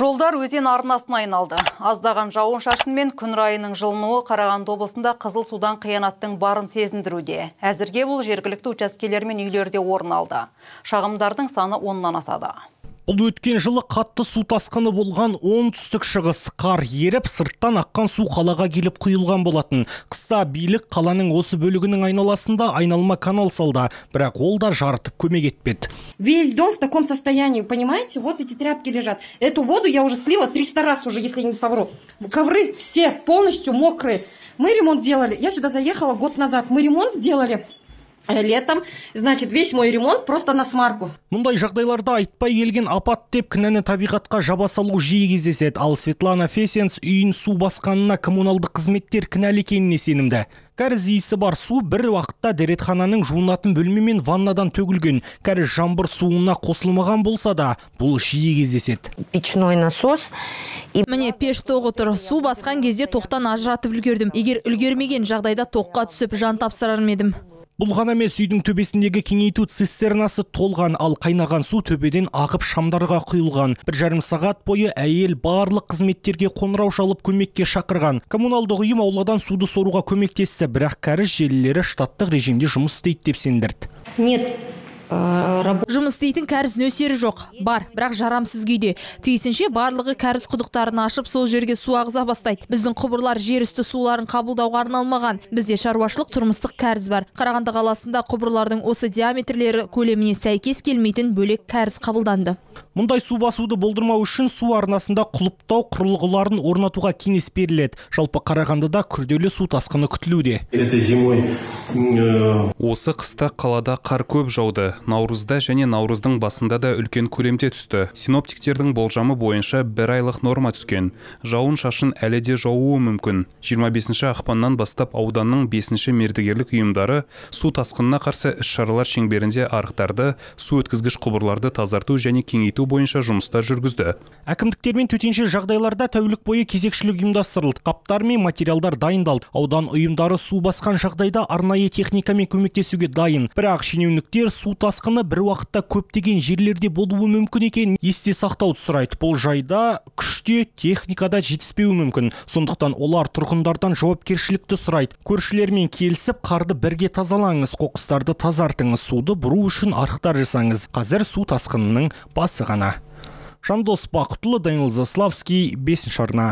Жолдар өзен арнасын айналды. Аздаған жауын шашын мен күн райының жылынуы Қарағанды облысында қызыл судан қиянаттың барын сезіндіруде. Әзірге бұл жергілікті учаскелер мен үйлерде орын алды. Шағымдардың саны оннан асады бұл өткен жылы қатты су тасқыны болған оңтүстік шығыс қар еріп сырттан аққан су қалаға келіп құйылған болатын қыста билік қаланың осы бөлігінің айналасында айналма канал салды бірақ ол да жарытып көмек етпеді весь дом в таком состоянии понимаете вот эти тряпки лежат эту воду я уже слила триста раз уже если не совру ковры все полностью мокрые мы ремонт делали я сюда заехала год назад мы ремонт сделали Э, летом значит весь мой ремонт просто на смарку мұндай жағдайларда айтпай келген апат деп кінәні табиғатқа жаба салу жиі кездеседі ал светлана фесенс үйін су басқанына коммуналдық қызметтер кінәлі екеніне сенімді кәріз иісі бар су бір уақытта дәретхананың жуынатын бөлме мен ваннадан төгілген кәріз жаңбыр суына қосылмаған болса да бұл жиі кездеседі печной насос и... міне пеш тоғы тұр су басқан кезде тоқтан ажыратып үлгердім егер үлгермеген жағдайда тоққа түсіп жан тапсырар едім бұл ғана емес үйдің төбесіндегі кеңейту цистернасы толған ал қайнаған су төбеден ағып шамдарға құйылған бір жарым сағат бойы әйел барлық қызметтерге қоңырау шалып көмекке шақырған коммуналдық ұйым ауладан суды соруға көмектесті бірақ кәріз желілері штаттық режимде жұмыс істейді деп сендірді нет Э, жұмыс істейтін кәріз нөсері жоқ бар бірақ жарамсыз күйде тиісінше барлығы кәріз құдықтарын ашып сол жерге су ағыза бастайды біздің құбырлар жер үсті суларын қабылдауға арналмаған бізде шаруашылық тұрмыстық кәріз бар қарағанды қаласында құбырлардың осы диаметрлері көлеміне сәйкес келмейтін бөлек кәріз қабылданды мұндай су басуды болдырмау үшін су арнасында құлыптау құрылғыларын орнатуға кеңес беріледі жалпы қарағандыда күрделі су тасқыны күтілуде зимой э, осы қыста қалада қар көп жауды наурызда және наурыздың басында да үлкен көлемде түсті синоптиктердің болжамы бойынша бір айлық норма түскен жауын шашын әлі де жаууы мүмкін 25 ақпаннан бастап ауданның бесінші мердігерлік ұйымдары су тасқынына қарсы іс шаралар шеңберінде арықтарды су өткізгіш құбырларды тазарту және кеңейту бойынша жұмыстар жүргізді әкімдіктер мен төтенше жағдайларда тәулік бойы кезекшілік ұйымдастырылды қаптар мен материалдар дайындалды аудан ұйымдары су басқан жағдайда арнайы техникамен көмектесуге дайын бірақ шенеуніктер су тасқыны бір уақытта көптеген жерлерде болуы мүмкін екенін есте сақтауды сұрайды бұл жайда күште техникада жетіспеуі мүмкін сондықтан олар тұрғындардан жауапкершілікті сұрайды көршілермен келісіп қарды бірге тазалаңыз қоқыстарды тазартыңыз суды бұру үшін арықтар жасаңыз қазір су тасқынының басы ғана жандос бақытұлы данил заславский бесінші арна